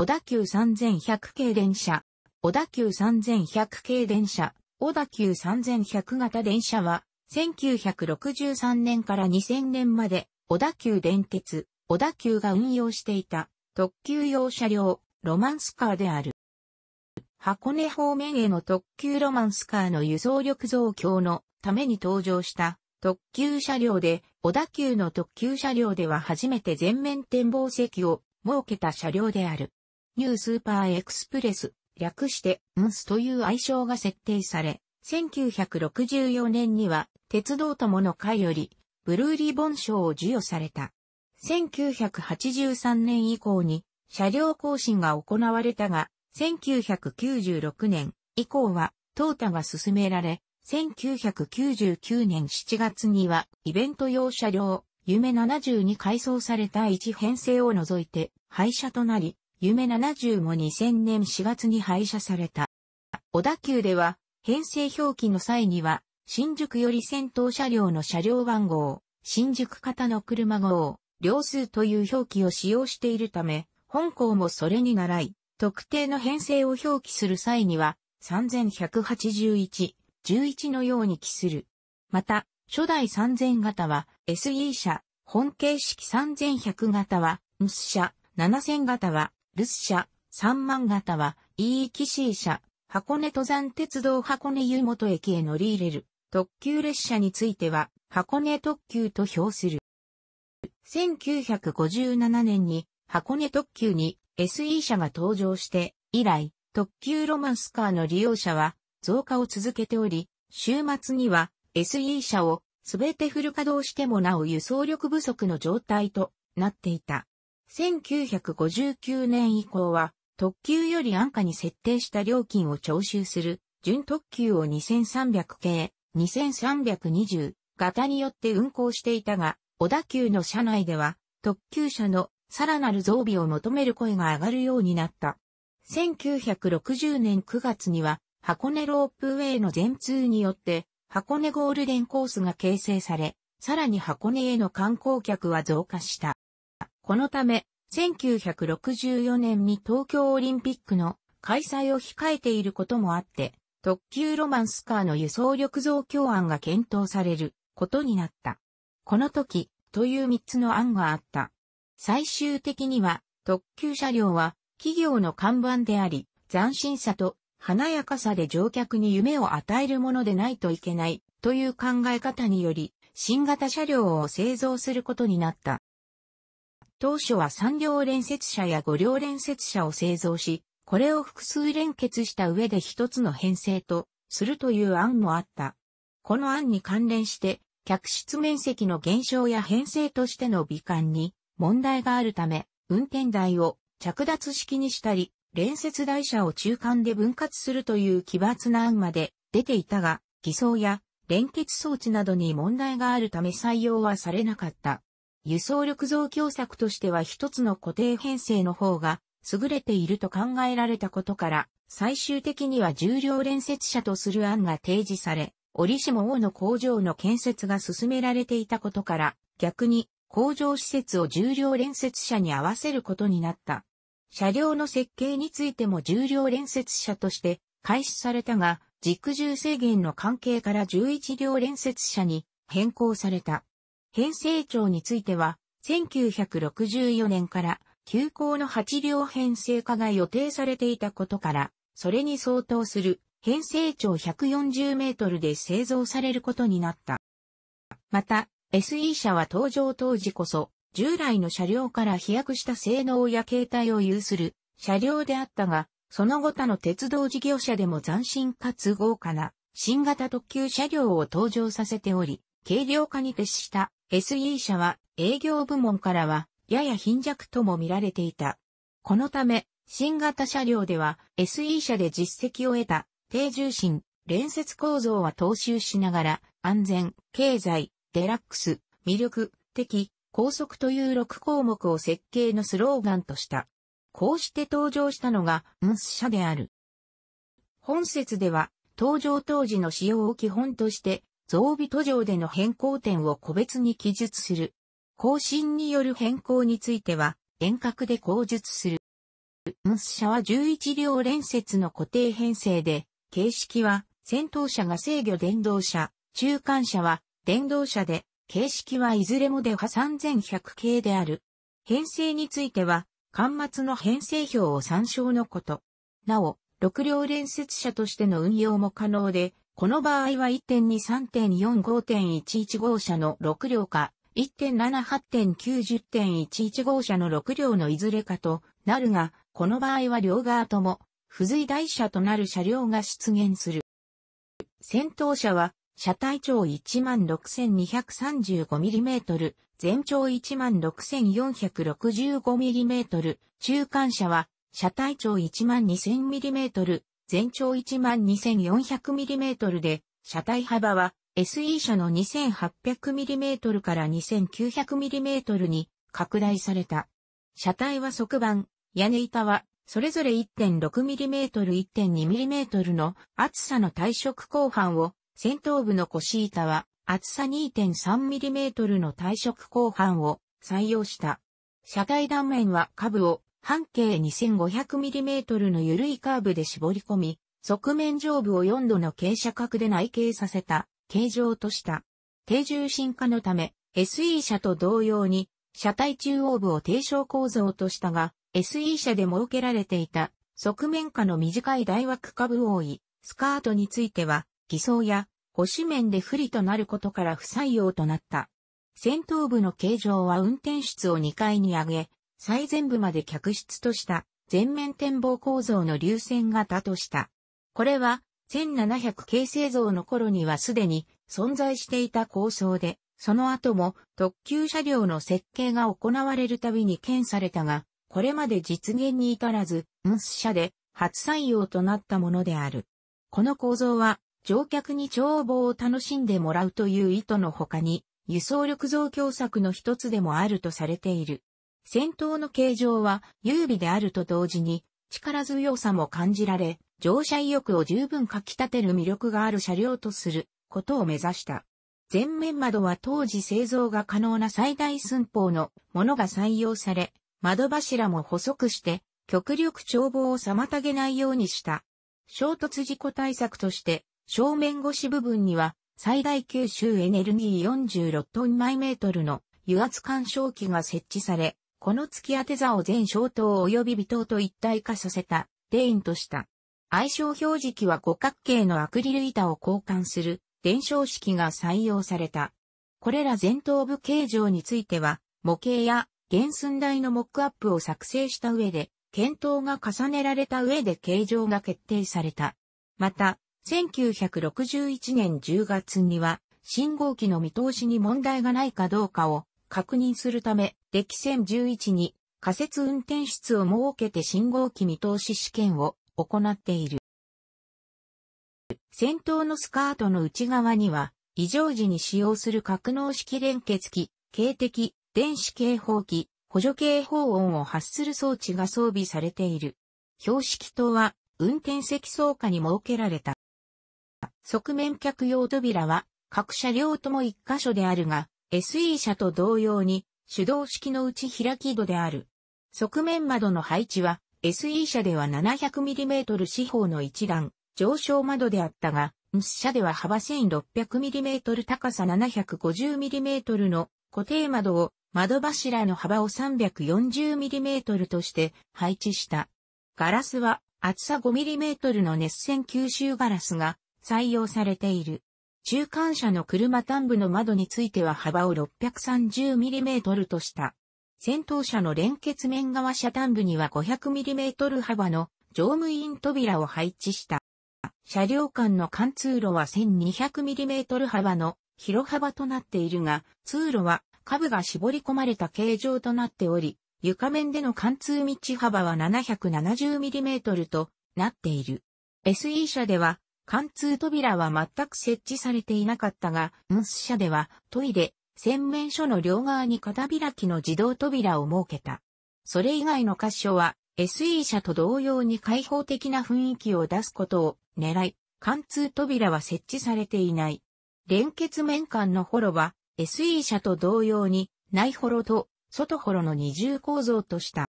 小田急3100系電車、小田急3100系電車、小田急3100型電車は、1963年から2000年まで、小田急電鉄、小田急が運用していた、特急用車両、ロマンスカーである。箱根方面への特急ロマンスカーの輸送力増強のために登場した特急車両で、小田急の特急車両では初めて全面展望席を設けた車両である。ニュースーパーエクスプレス、略して、ムスという愛称が設定され、1964年には、鉄道友の会より、ブルーリボン賞を授与された。1983年以降に、車両更新が行われたが、1996年以降は、淘汰が進められ、1999年7月には、イベント用車両、夢72改装された1編成を除いて、廃車となり、夢70も2000年4月に廃車された。小田急では、編成表記の際には、新宿より先頭車両の車両番号、新宿型の車号、両数という表記を使用しているため、本校もそれに習い、特定の編成を表記する際には、3181、11のように記する。また、初代3000型は SE 車、本形式3100型は NS 車、7000型はルス社、三万型は、E e 騎 c 社、箱根登山鉄道箱根湯本駅へ乗り入れる特急列車については、箱根特急と評する。1957年に箱根特急に SE 車が登場して、以来、特急ロマンスカーの利用者は増加を続けており、週末には SE 車をすべてフル稼働してもなお輸送力不足の状態となっていた。1959年以降は、特急より安価に設定した料金を徴収する、準特急を2300系、2320型によって運行していたが、小田急の車内では、特急車のさらなる増備を求める声が上がるようになった。1960年9月には、箱根ロープウェイの全通によって、箱根ゴールデンコースが形成され、さらに箱根への観光客は増加した。このため、1964年に東京オリンピックの開催を控えていることもあって、特急ロマンスカーの輸送力増強案が検討されることになった。この時、という3つの案があった。最終的には、特急車両は企業の看板であり、斬新さと華やかさで乗客に夢を与えるものでないといけないという考え方により、新型車両を製造することになった。当初は3両連接車や5両連接車を製造し、これを複数連結した上で一つの編成とするという案もあった。この案に関連して、客室面積の減少や編成としての美観に問題があるため、運転台を着脱式にしたり、連接台車を中間で分割するという奇抜な案まで出ていたが、偽装や連結装置などに問題があるため採用はされなかった。輸送力増強策としては一つの固定編成の方が優れていると考えられたことから、最終的には重量連接車とする案が提示され、折しも王の工場の建設が進められていたことから、逆に工場施設を重量連接車に合わせることになった。車両の設計についても重量連接車として開始されたが、軸重制限の関係から11両連接車に変更された。編成長については、1964年から急行の8両編成化が予定されていたことから、それに相当する編成長140メートルで製造されることになった。また、SE 車は登場当時こそ、従来の車両から飛躍した性能や形態を有する車両であったが、その後他の鉄道事業者でも斬新かつ豪華な新型特急車両を登場させており、軽量化に徹した SE 社は営業部門からはやや貧弱とも見られていた。このため、新型車両では SE 社で実績を得た低重心、連接構造は踏襲しながら安全、経済、デラックス、魅力、的、高速という6項目を設計のスローガンとした。こうして登場したのが、ムス社である。本説では、登場当時の使用を基本として、増備途上での変更点を個別に記述する。更新による変更については、遠隔で口述する。ムス社は11両連接の固定編成で、形式は先頭車が制御電動車、中間車は電動車で、形式はいずれもデは3100系である。編成については、端末の編成表を参照のこと。なお、6両連接車としての運用も可能で、この場合は1.2.3.4.5.11号車の6両か、1 7 8 9 0 1 1号車の6両のいずれかとなるが、この場合は両側とも、付随台車となる車両が出現する。先頭車は、車体長 16,235mm、全長 16,465mm、中間車は、車体長 12,000mm、全長 12400mm で、車体幅は SE 車の 2800mm から 2900mm に拡大された。車体は側板、屋根板はそれぞれ 1.6mm、1.2mm の厚さの対色鋼板を、先頭部の腰板は厚さ 2.3mm の対色鋼板を採用した。車体断面は下部を半径 2500mm の緩いカーブで絞り込み、側面上部を4度の傾斜角で内傾させた、形状とした。低重心化のため、SE 車と同様に、車体中央部を低床構造としたが、SE 車で設けられていた、側面下の短い大枠下部多い、スカートについては、偽装や、保守面で不利となることから不採用となった。先頭部の形状は運転室を2階に上げ、最前部まで客室とした全面展望構造の流線型とした。これは1700形成像の頃にはすでに存在していた構想で、その後も特急車両の設計が行われるたびに検されたが、これまで実現に至らず、ムス社で初採用となったものである。この構造は乗客に眺望を楽しんでもらうという意図の他に、輸送力増強策の一つでもあるとされている。戦闘の形状は優美であると同時に力強さも感じられ、乗車意欲を十分かき立てる魅力がある車両とすることを目指した。前面窓は当時製造が可能な最大寸法のものが採用され、窓柱も細くして極力眺望を妨げないようにした。衝突事故対策として正面越し部分には最大吸収エネルギー46トン毎メートルの油圧干渉器が設置され、この突き当て座を全小塔及び微塔と一体化させた、デインとした。愛称表示器は五角形のアクリル板を交換する、伝承式が採用された。これら前頭部形状については、模型や原寸大のモックアップを作成した上で、検討が重ねられた上で形状が決定された。また、1961年10月には、信号機の見通しに問題がないかどうかを確認するため、歴戦11に仮設運転室を設けて信号機見通し試験を行っている。先頭のスカートの内側には、異常時に使用する格納式連結機、警笛、電子警報機、補助警報音を発する装置が装備されている。標識灯は、運転席倉下に設けられた。側面客用扉は、各車両とも一箇所であるが、SE 車と同様に、手動式の内開き戸である。側面窓の配置は SE 車では 700mm 四方の一段上昇窓であったが、NS 車では幅 1600mm 高さ 750mm の固定窓を窓柱の幅を 340mm として配置した。ガラスは厚さ 5mm の熱線吸収ガラスが採用されている。中間車の車端部の窓については幅を 630mm とした。先頭車の連結面側車端部には 500mm 幅の乗務員扉を配置した。車両間の貫通路は 1200mm 幅の広幅となっているが、通路は下部が絞り込まれた形状となっており、床面での貫通道幅は 770mm となっている。SE 車では貫通扉は全く設置されていなかったが、ムス社ではトイレ、洗面所の両側に片開きの自動扉を設けた。それ以外の箇所は SE 社と同様に開放的な雰囲気を出すことを狙い、貫通扉は設置されていない。連結面間のホロは SE 社と同様に内ホロと外ホロの二重構造とした。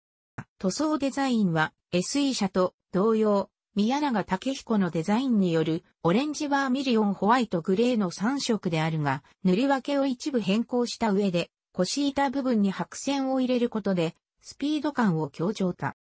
塗装デザインは SE 社と同様宮永武彦のデザインによるオレンジバーミリオンホワイトグレーの3色であるが、塗り分けを一部変更した上で、腰板部分に白線を入れることで、スピード感を強調た。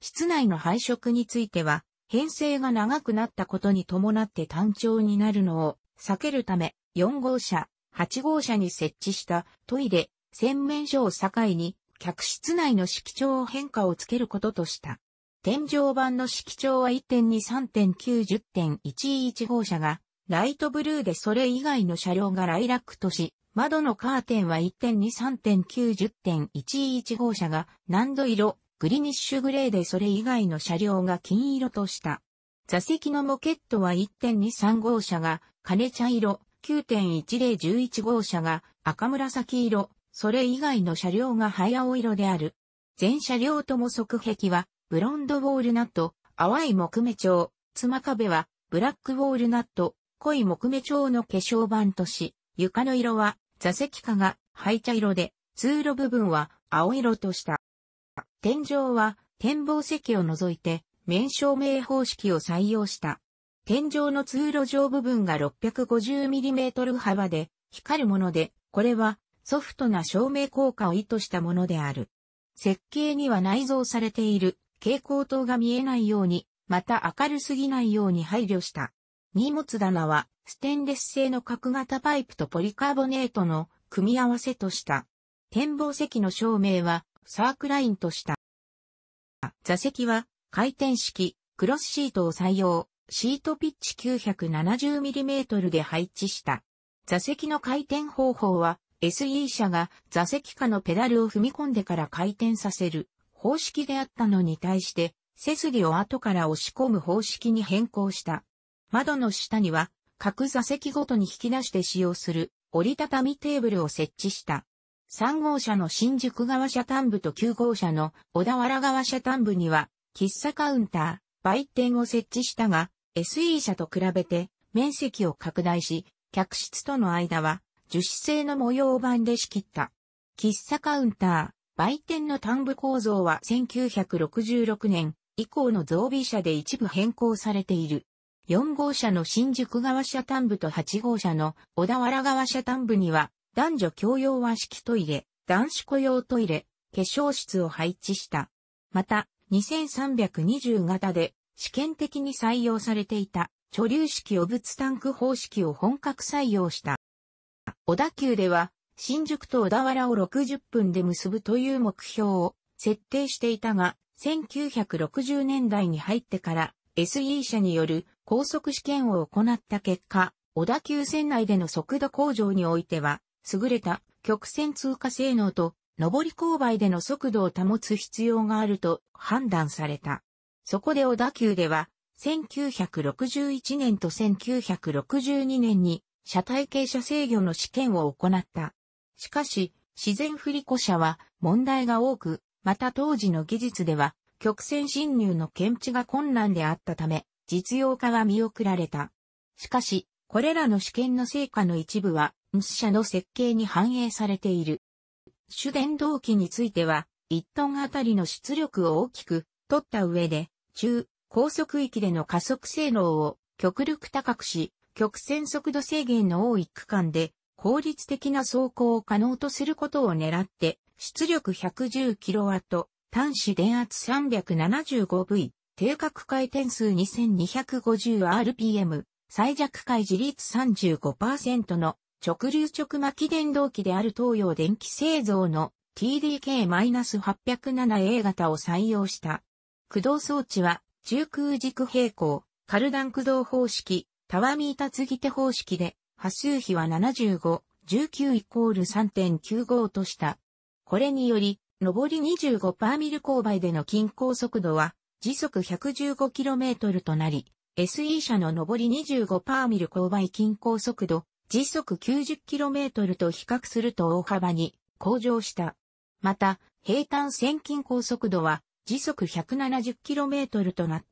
室内の配色については、編成が長くなったことに伴って単調になるのを避けるため、4号車、8号車に設置したトイレ、洗面所を境に、客室内の色調変化をつけることとした。天井板の色調は1.23.90.11号車が、ライトブルーでそれ以外の車両がライラックとし、窓のカーテンは1.23.90.11号車が何度色、グリニッシュグレーでそれ以外の車両が金色とした。座席のモケットは1.23号車が金茶色、9.1011号車が赤紫色、それ以外の車両が早青色である。全車両とも側壁はブロンドウォールナット、淡い木目調、妻壁は、ブラックウォールナット、濃い木目調の化粧板とし、床の色は、座席下が灰茶色で、通路部分は青色とした。天井は、展望席を除いて、面照明方式を採用した。天井の通路上部分が 650mm 幅で、光るもので、これは、ソフトな照明効果を意図したものである。設計には内蔵されている蛍光灯が見えないように、また明るすぎないように配慮した。荷物棚は、ステンレス製の角型パイプとポリカーボネートの組み合わせとした。展望席の照明は、サークラインとした。座席は、回転式、クロスシートを採用、シートピッチ 970mm で配置した。座席の回転方法は、SE 車が座席下のペダルを踏み込んでから回転させる方式であったのに対して、背筋を後から押し込む方式に変更した。窓の下には、各座席ごとに引き出して使用する折りたたみテーブルを設置した。3号車の新宿側車端部と9号車の小田原側車端部には、喫茶カウンター、売店を設置したが、SE 車と比べて面積を拡大し、客室との間は樹脂製の模様板で仕切った。喫茶カウンター、売店の端部構造は1966年以降の増備車で一部変更されている。4号車の新宿側車端部と8号車の小田原側車端部には男女共用和式トイレ、男子雇用トイレ、化粧室を配置した。また、2320型で試験的に採用されていた貯留式汚物タンク方式を本格採用した。小田急では新宿と小田原を60分で結ぶという目標を設定していたが、1960年代に入ってから SE 社による高速試験を行った結果、小田急線内での速度向上においては、優れた曲線通過性能と上り勾配での速度を保つ必要があると判断された。そこで小田急では、1961年と1962年に車体傾斜制御の試験を行った。しかし、自然振り子車は問題が多く、また当時の技術では曲線侵入の検知が困難であったため、実用化は見送られた。しかし、これらの試験の成果の一部は、ムス車の設計に反映されている。主電動機については、1トンあたりの出力を大きく取った上で、中、高速域での加速性能を極力高くし、曲線速度制限の多い区間で効率的な走行を可能とすることを狙って、出力 110kW、端子電圧 375V、定格回転数 2250rpm、最弱回自立35%の直流直巻電動機である東洋電気製造の TDK-807A 型を採用した。駆動装置は中空軸平行、カルダン駆動方式、タワミータ継ぎ手方式で、波数比は75、19イコール3.95とした。これにより、上り25パーミル勾配での均衡速度は、時速 115km となり、SE 車の上り25パーミル勾配均衡速度、時速 90km と比較すると大幅に向上した。また、平坦線均衡速度は時速 170km となっ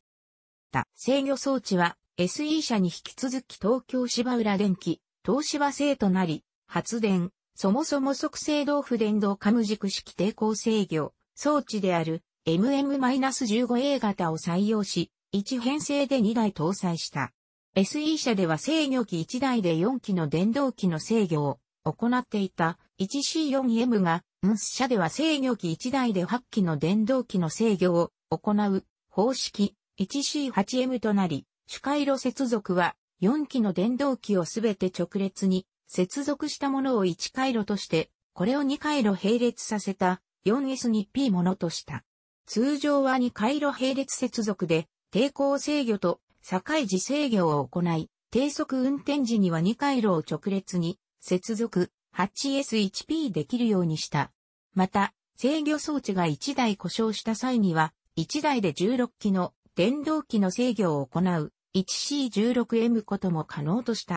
た。制御装置は SE 社に引き続き東京芝浦電機、東芝製となり、発電、そもそも即成動不電動カム軸式抵抗制御、装置である MM-15A 型を採用し、1編成で2台搭載した。SE 社では制御機1台で4機の電動機の制御を行っていた 1C4M が、u s 社では制御機1台で8機の電動機の制御を行う方式 1C8M となり、主回路接続は、4機の電動機をすべて直列に接続したものを1回路として、これを2回路並列させた 4S に P ものとした。通常は2回路並列接続で、抵抗制御と境時制御を行い、低速運転時には2回路を直列に接続 8S1P できるようにした。また、制御装置が1台故障した際には、1台で16機の電動機の制御を行う 1C16M ことも可能とした。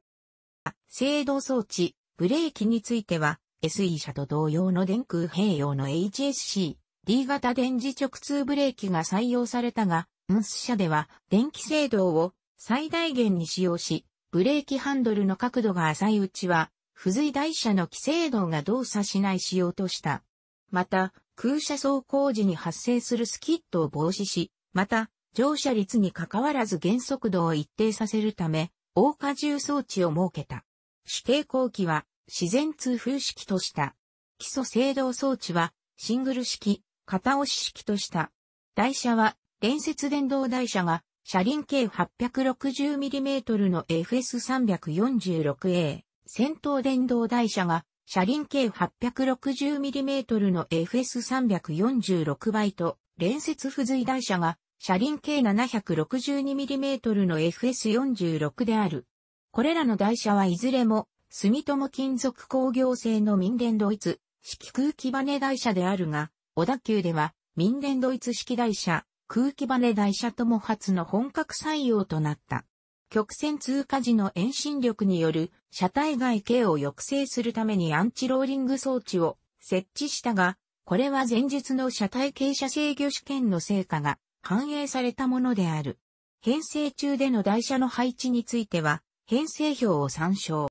制動装置、ブレーキについては SE 車と同様の電空併用の HSC、D 型電磁直通ブレーキが採用されたが、ムス車では電気制動を最大限に使用し、ブレーキハンドルの角度が浅いうちは、付随台車の規制動が動作しない仕様とした。また、空車走行時に発生するスキットを防止し、また、乗車率に関わらず減速度を一定させるため、大荷重装置を設けた。指定後期は自然通風式とした。基礎制動装置はシングル式、片押し式とした。台車は連接電動台車が車輪径 860mm の FS346A、先頭電動台車が車輪径 860mm の FS346 倍と連接付随台車が車輪計 762mm の FS46 である。これらの台車はいずれも、住友金属工業製の民電ドイツ式空気バネ台車であるが、小田急では民電ドイツ式台車、空気バネ台車とも初の本格採用となった。曲線通過時の遠心力による車体外径を抑制するためにアンチローリング装置を設置したが、これは前述の車体傾斜制御試験の成果が反映されたものである。編成中での台車の配置については、編成表を参照。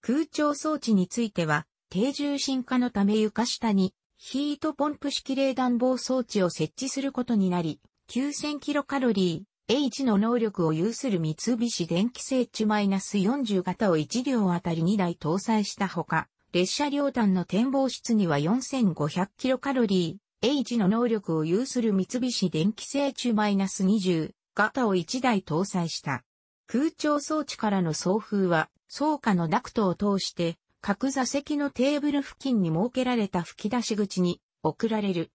空調装置については、低重心化のため床下にヒートポンプ式冷暖房装置を設置することになり、9000キロカロリー H の能力を有する三菱電機製ス -40 型を1両あたり2台搭載したほか、列車両端の展望室には4500キロカロリー、H の能力を有する三菱電機製中マイナス -20 型を1台搭載した。空調装置からの送風は、倉下のダクトを通して、各座席のテーブル付近に設けられた吹き出し口に送られる。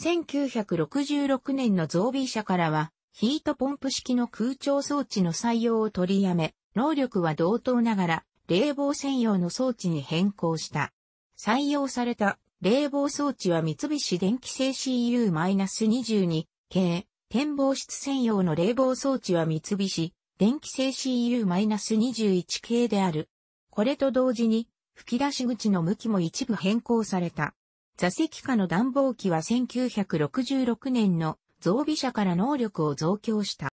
1966年の増備車からは、ヒートポンプ式の空調装置の採用を取りやめ、能力は同等ながら、冷房専用の装置に変更した。採用された冷房装置は三菱電機製 CU-22 系、展望室専用の冷房装置は三菱電機製 CU-21 系である。これと同時に、吹き出し口の向きも一部変更された。座席下の暖房機は1966年の増備車から能力を増強した。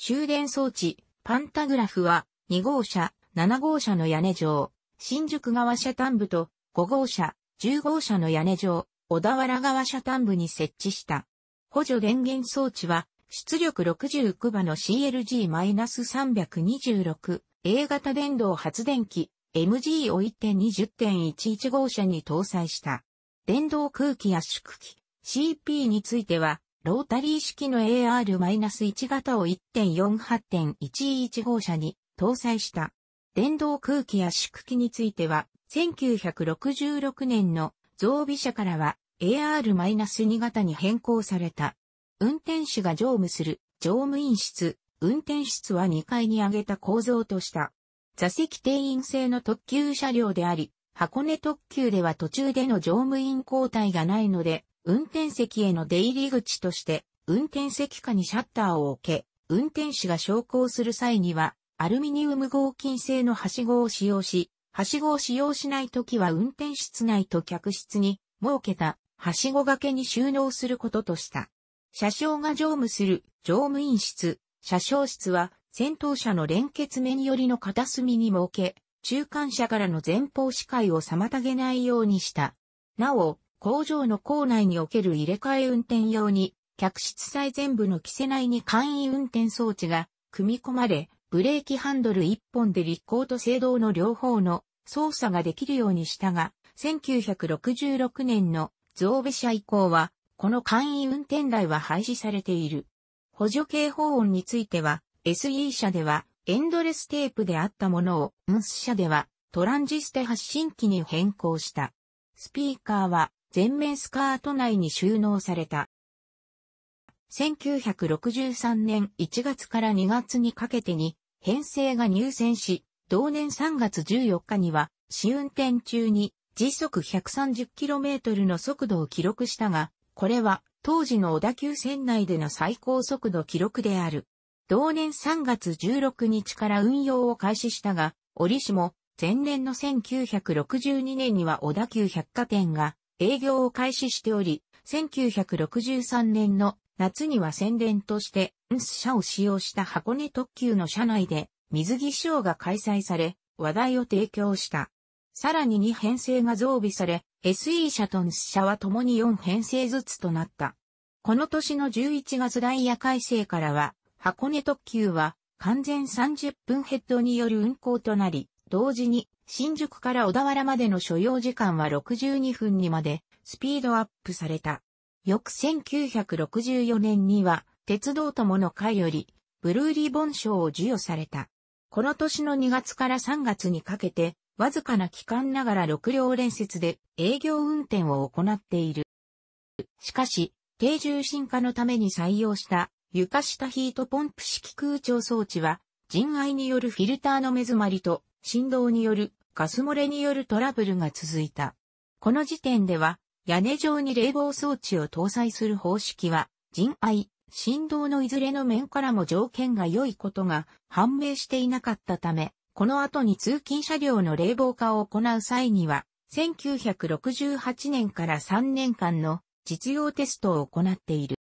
終電装置、パンタグラフは2号車、7号車の屋根上、新宿側車端部と5号車、10号車の屋根上、小田原川車端部に設置した。補助電源装置は、出力69馬の CLG-326、A 型電動発電機、MG を1.20.11号車に搭載した。電動空気圧縮機、CP については、ロータリー式の AR-1 型を1.48.11号車に搭載した。電動空気圧縮機については、1966年の増備車からは AR-2 型に変更された。運転手が乗務する乗務員室、運転室は2階に上げた構造とした。座席定員制の特急車両であり、箱根特急では途中での乗務員交代がないので、運転席への出入り口として、運転席下にシャッターを置け、運転士が昇降する際には、アルミニウム合金製のはしごを使用し、はしごを使用しないときは運転室内と客室に設けたはしご掛けに収納することとした。車掌が乗務する乗務員室、車掌室は先頭車の連結面寄りの片隅に設け、中間車からの前方視界を妨げないようにした。なお、工場の構内における入れ替え運転用に、客室最前部の着せ内に簡易運転装置が組み込まれ、ブレーキハンドル1本で立行と制動の両方の操作ができるようにしたが、1966年の増備車以降は、この簡易運転台は廃止されている。補助警報音については、SE 車ではエンドレステープであったものを、ムス車ではトランジスタ発信機に変更した。スピーカーは全面スカート内に収納された。1963年1月から2月にかけてに編成が入選し、同年3月14日には、試運転中に時速 130km の速度を記録したが、これは当時の小田急線内での最高速度記録である。同年3月16日から運用を開始したが、折しも前年の1962年には小田急百貨店が営業を開始しており、1963年の夏には宣伝として、ンス社を使用した箱根特急の車内で、水着ショーが開催され、話題を提供した。さらに2編成が増備され、SE 車と n ス社は共に4編成ずつとなった。この年の11月ダイヤ改正からは、箱根特急は完全30分ヘッドによる運行となり、同時に新宿から小田原までの所要時間は62分にまでスピードアップされた。翌1964年には、鉄道友の会より、ブルーリボン賞を授与された。この年の2月から3月にかけて、わずかな期間ながら6両連接で営業運転を行っている。しかし、低重心化のために採用した床下ヒートポンプ式空調装置は、人愛によるフィルターの目詰まりと振動によるガス漏れによるトラブルが続いた。この時点では屋根上に冷房装置を搭載する方式は、人愛、振動のいずれの面からも条件が良いことが判明していなかったため、この後に通勤車両の冷房化を行う際には、1968年から3年間の実用テストを行っている。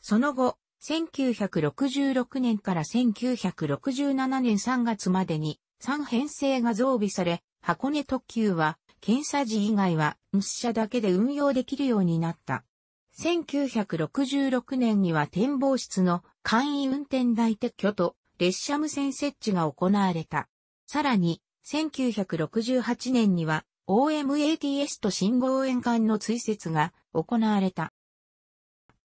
その後、1966年から1967年3月までに3編成が増備され、箱根特急は検査時以外は無視車だけで運用できるようになった。1966年には展望室の簡易運転台撤去と列車無線設置が行われた。さらに、1968年には OMATS と信号円管の追設が行われた。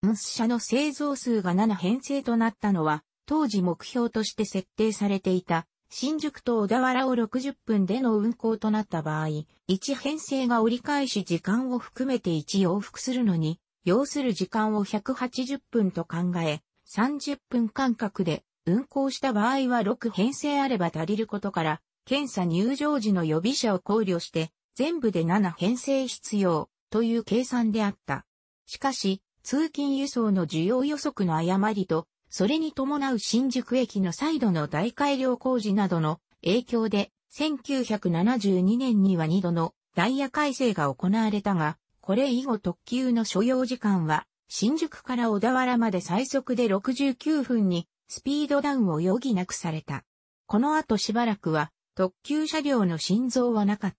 ム車の製造数が7編成となったのは、当時目標として設定されていた新宿と小田原を60分での運行となった場合、1編成が折り返し時間を含めて1往復するのに、要する時間を180分と考え、30分間隔で運行した場合は6編成あれば足りることから、検査入場時の予備車を考慮して、全部で7編成必要という計算であった。しかし、通勤輸送の需要予測の誤りとそれに伴う新宿駅の再度の大改良工事などの影響で、1972年には2度のダイヤ改正が行われたが、これ以後特急の所要時間は、新宿から小田原まで最速で69分にスピードダウンを余儀なくされた。この後しばらくは特急車両の心臓はなかっ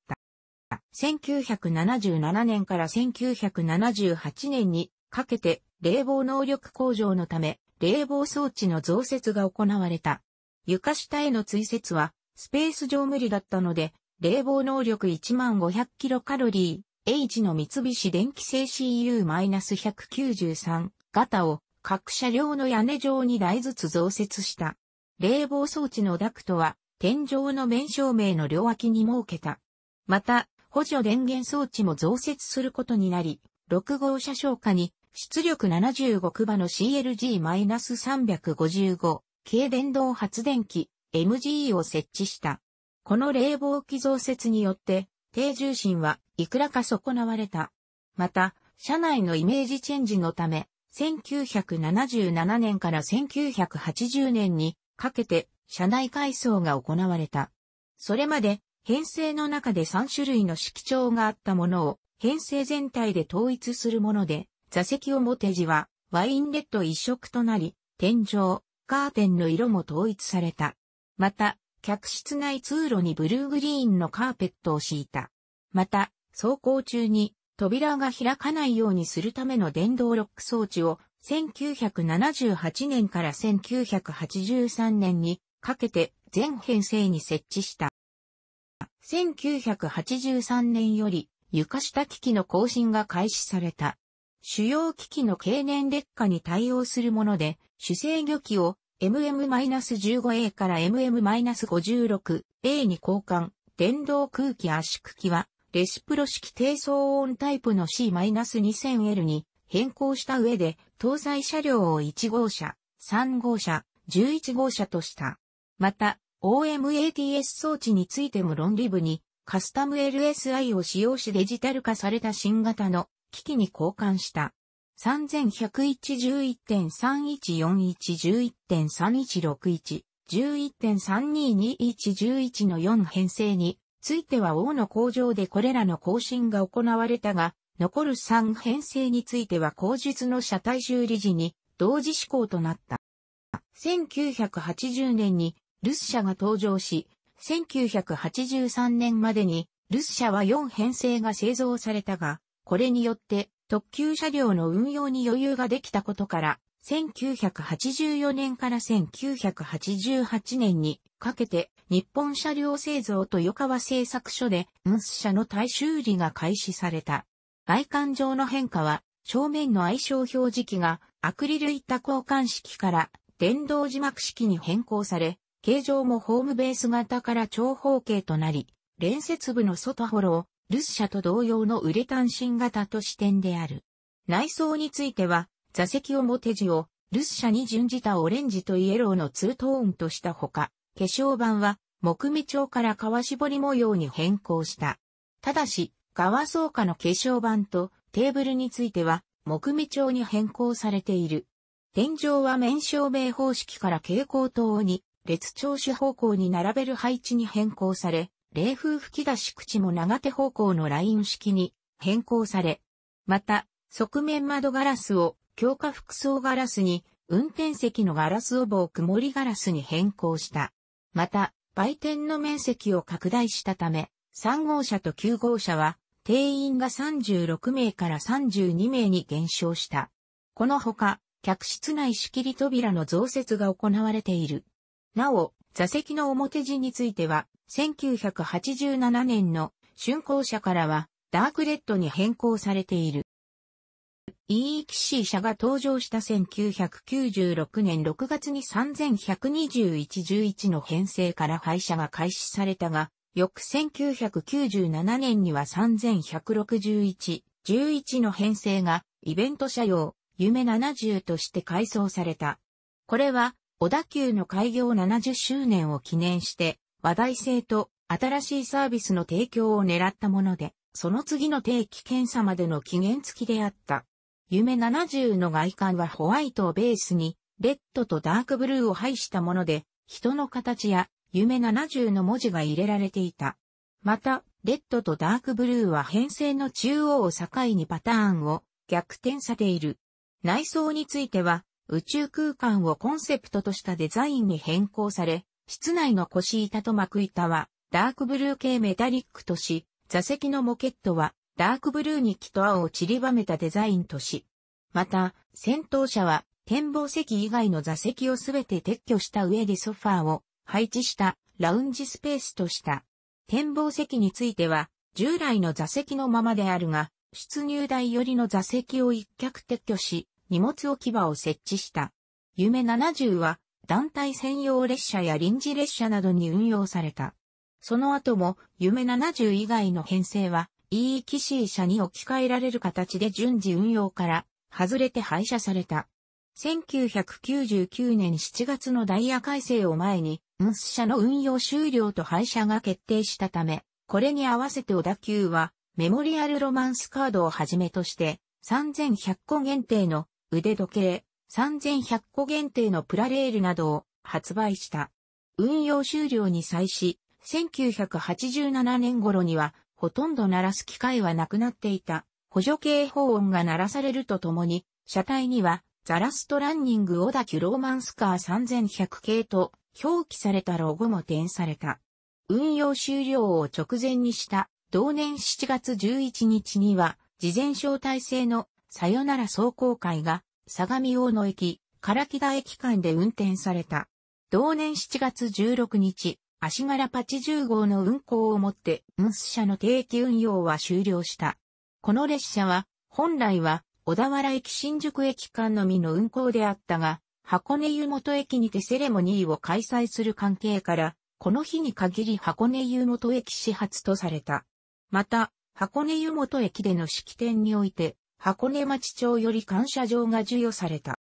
た。1977年から1978年にかけて冷房能力向上のため冷房装置の増設が行われた。床下への追設は、スペース上無理だったので、冷房能力1500キロカロリー、H の三菱電気製 CU-193 型を各車両の屋根上に台ずつ増設した。冷房装置のダクトは、天井の面照明の両脇に設けた。また、補助電源装置も増設することになり、6号車消火に出力75馬の CLG-355 軽電動発電機 MGE を設置した。この冷房機増設によって、低重心はいくらか損なわれた。また、車内のイメージチェンジのため、1977年から1980年にかけて車内改装が行われた。それまで編成の中で3種類の色調があったものを編成全体で統一するもので、座席表地はワインレッド一色となり、天井、カーテンの色も統一された。また、客室内通路にブルーグリーンのカーペットを敷いた。また、走行中に扉が開かないようにするための電動ロック装置を1978年から1983年にかけて全編成に設置した。1983年より床下機器の更新が開始された。主要機器の経年劣化に対応するもので、主制御機を MM-15A から MM-56A に交換、電動空気圧縮機は、レシプロ式低騒音タイプの C-2000L に変更した上で、搭載車両を1号車、3号車、11号車とした。また、OMATS 装置についても論理部に、カスタム LSI を使用しデジタル化された新型の機器に交換した。3111.314111.3161 11.322111の4編成については王の工場でこれらの更新が行われたが、残る3編成については後述の車体修理時に同時施行となった。1980年にルス社が登場し、1983年までにルス社は4編成が製造されたが、これによって、特急車両の運用に余裕ができたことから、1984年から1988年にかけて日本車両製造と横川製作所でムス車の大修理が開始された。外観上の変化は正面の相性表示器がアクリル板交換式から電動字幕式に変更され、形状もホームベース型から長方形となり、連接部の外ホロをルス社と同様のウレタン新型と視点である。内装については、座席表地をルス社に準じたオレンジとイエローのツートーンとしたほか、化粧板は木目調から革絞り模様に変更した。ただし、側草加の化粧板とテーブルについては木目調に変更されている。天井は面照明方式から蛍光灯に列調子方向に並べる配置に変更され、冷風吹き出し口も長手方向のライン式に変更され、また、側面窓ガラスを強化服装ガラスに、運転席のガラスを棒曇りガラスに変更した。また、売店の面積を拡大したため、3号車と9号車は、定員が36名から32名に減少した。このほか、客室内仕切り扉の増設が行われている。なお、座席の表地については、1987年の竣工車からは、ダークレッドに変更されている。EE 騎士社が登場した1996年6月に3121-11の編成から廃車が開始されたが、翌1997年には3161-11の編成がイベント車用、夢70として改装された。これは小田急の開業70周年を記念して、話題性と新しいサービスの提供を狙ったもので、その次の定期検査までの期限付きであった。夢70の外観はホワイトをベースに、レッドとダークブルーを配したもので、人の形や夢70の文字が入れられていた。また、レッドとダークブルーは編成の中央を境にパターンを逆転させている。内装については、宇宙空間をコンセプトとしたデザインに変更され、室内の腰板と幕板はダークブルー系メタリックとし、座席のモケットはダークブルーに木と青を散りばめたデザインとし、また、戦闘車は展望席以外の座席をすべて撤去した上でソファーを配置したラウンジスペースとした。展望席については、従来の座席のままであるが、出入台寄りの座席を一脚撤去し、荷物置き場を設置した。夢70は団体専用列車や臨時列車などに運用された。その後も夢70以外の編成は E e シー車に置き換えられる形で順次運用から外れて廃車された。1999年7月のダイヤ改正を前に、ムス社の運用終了と廃車が決定したため、これに合わせて小田急は、メモリアルロマンスカードをはじめとして、3100個限定の腕時計、3100個限定のプラレールなどを発売した。運用終了に際し、1987年頃には、ほとんど鳴らす機会はなくなっていた。補助警報音が鳴らされるとともに、車体には、ザラストランニング小田ュローマンスカー3100系と表記されたロゴも点された。運用終了を直前にした同年7月11日には、事前招待制のさよなら総行会が、相模大野駅、唐木田駅間で運転された。同年7月16日、足柄パチ10号の運行をもって、ムス社の定期運用は終了した。この列車は、本来は、小田原駅新宿駅間のみの運行であったが、箱根湯本駅にてセレモニーを開催する関係から、この日に限り箱根湯本駅始発とされた。また、箱根湯本駅での式典において、箱根町町より感謝状が授与された。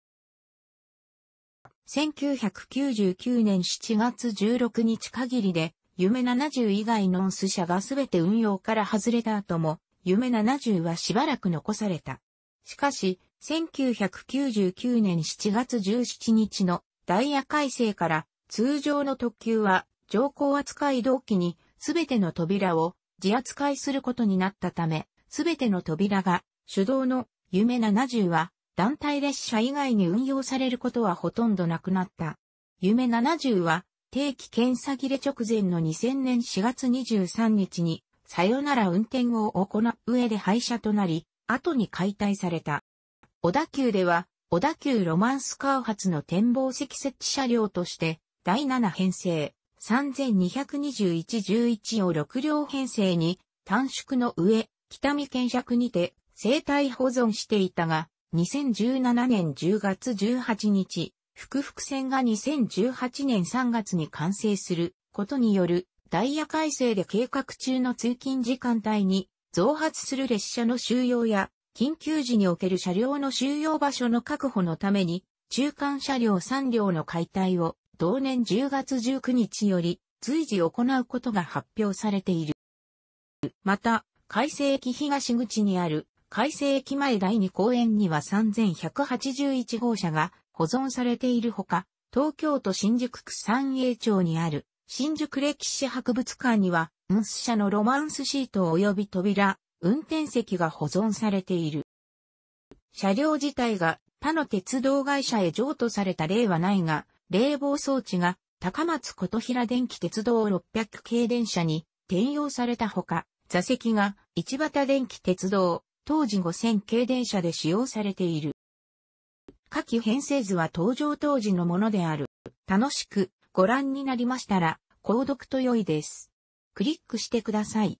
1999年7月16日限りで、夢70以外のス社がすべて運用から外れた後も、夢70はしばらく残された。しかし、1999年7月17日のダイヤ改正から通常の特急は乗降扱い同期にすべての扉を自扱いすることになったため、すべての扉が手動の夢70は団体列車以外に運用されることはほとんどなくなった。夢70は定期検査切れ直前の2000年4月23日にさよなら運転を行う上で廃車となり、後に解体された。小田急では小田急ロマンスカー発の展望席設置車両として第7編成3221-11を6両編成に短縮の上、北見見尺にて生体保存していたが、2017年10月18日、福々線が2018年3月に完成することによるダイヤ改正で計画中の通勤時間帯に増発する列車の収容や緊急時における車両の収容場所の確保のために中間車両3両の解体を同年10月19日より随時行うことが発表されている。また、改正駅東口にある改正駅前第2公園には3181号車が保存されているほか、東京都新宿区三栄町にある新宿歴史博物館には、ムス車のロマンスシート及び扉、運転席が保存されている。車両自体が他の鉄道会社へ譲渡された例はないが、冷房装置が高松琴平電気鉄道600系電車に転用されたほか、座席が市畑電気鉄道当時5000系電車で使用されている。下記編成図は登場当時のものである。楽しくご覧になりましたら、購読と良いです。クリックしてください。